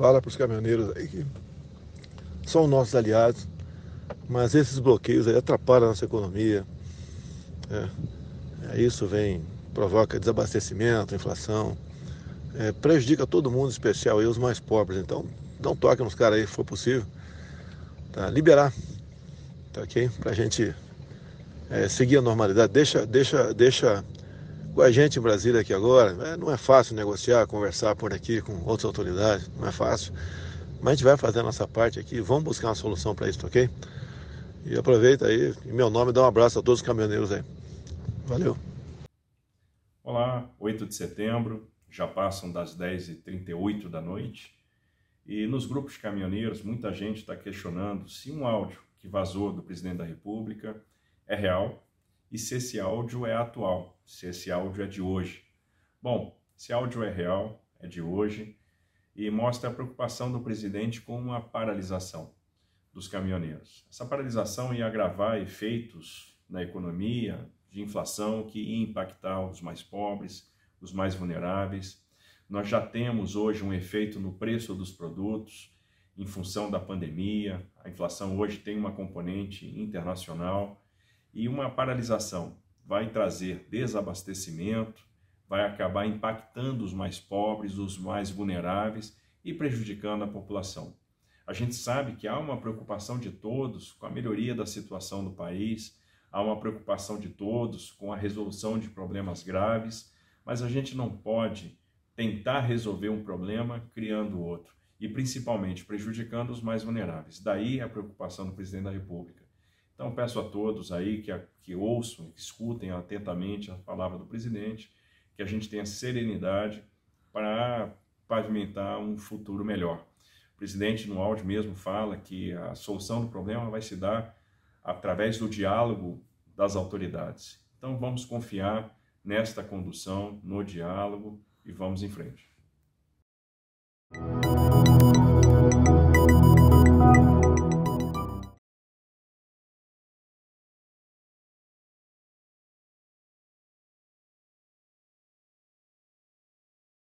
Fala para os caminhoneiros aí que são nossos aliados, mas esses bloqueios aí atrapalham a nossa economia. É, é isso vem, provoca desabastecimento, inflação, é, prejudica todo mundo, especial aí os mais pobres. Então, dá um toque nos caras aí, se for possível, tá? liberar, tá ok? Para a gente é, seguir a normalidade. Deixa, deixa, deixa com a gente em Brasília aqui agora, é, não é fácil negociar, conversar por aqui com outras autoridades, não é fácil. Mas a gente vai fazer a nossa parte aqui, vamos buscar uma solução para isso, ok? E aproveita aí, em meu nome, dá um abraço a todos os caminhoneiros aí. Valeu! Olá, 8 de setembro, já passam das 10h38 da noite. E nos grupos caminhoneiros, muita gente está questionando se um áudio que vazou do presidente da República é real e se esse áudio é atual, se esse áudio é de hoje. Bom, esse áudio é real, é de hoje e mostra a preocupação do presidente com a paralisação dos caminhoneiros. Essa paralisação ia agravar efeitos na economia de inflação que ia impactar os mais pobres, os mais vulneráveis. Nós já temos hoje um efeito no preço dos produtos em função da pandemia. A inflação hoje tem uma componente internacional e uma paralisação vai trazer desabastecimento, vai acabar impactando os mais pobres, os mais vulneráveis e prejudicando a população. A gente sabe que há uma preocupação de todos com a melhoria da situação do país, há uma preocupação de todos com a resolução de problemas graves, mas a gente não pode tentar resolver um problema criando outro e principalmente prejudicando os mais vulneráveis. Daí a preocupação do presidente da República. Então peço a todos aí que, a, que ouçam, que escutem atentamente a palavra do presidente, que a gente tenha serenidade para pavimentar um futuro melhor. O presidente no áudio mesmo fala que a solução do problema vai se dar através do diálogo das autoridades. Então vamos confiar nesta condução, no diálogo e vamos em frente.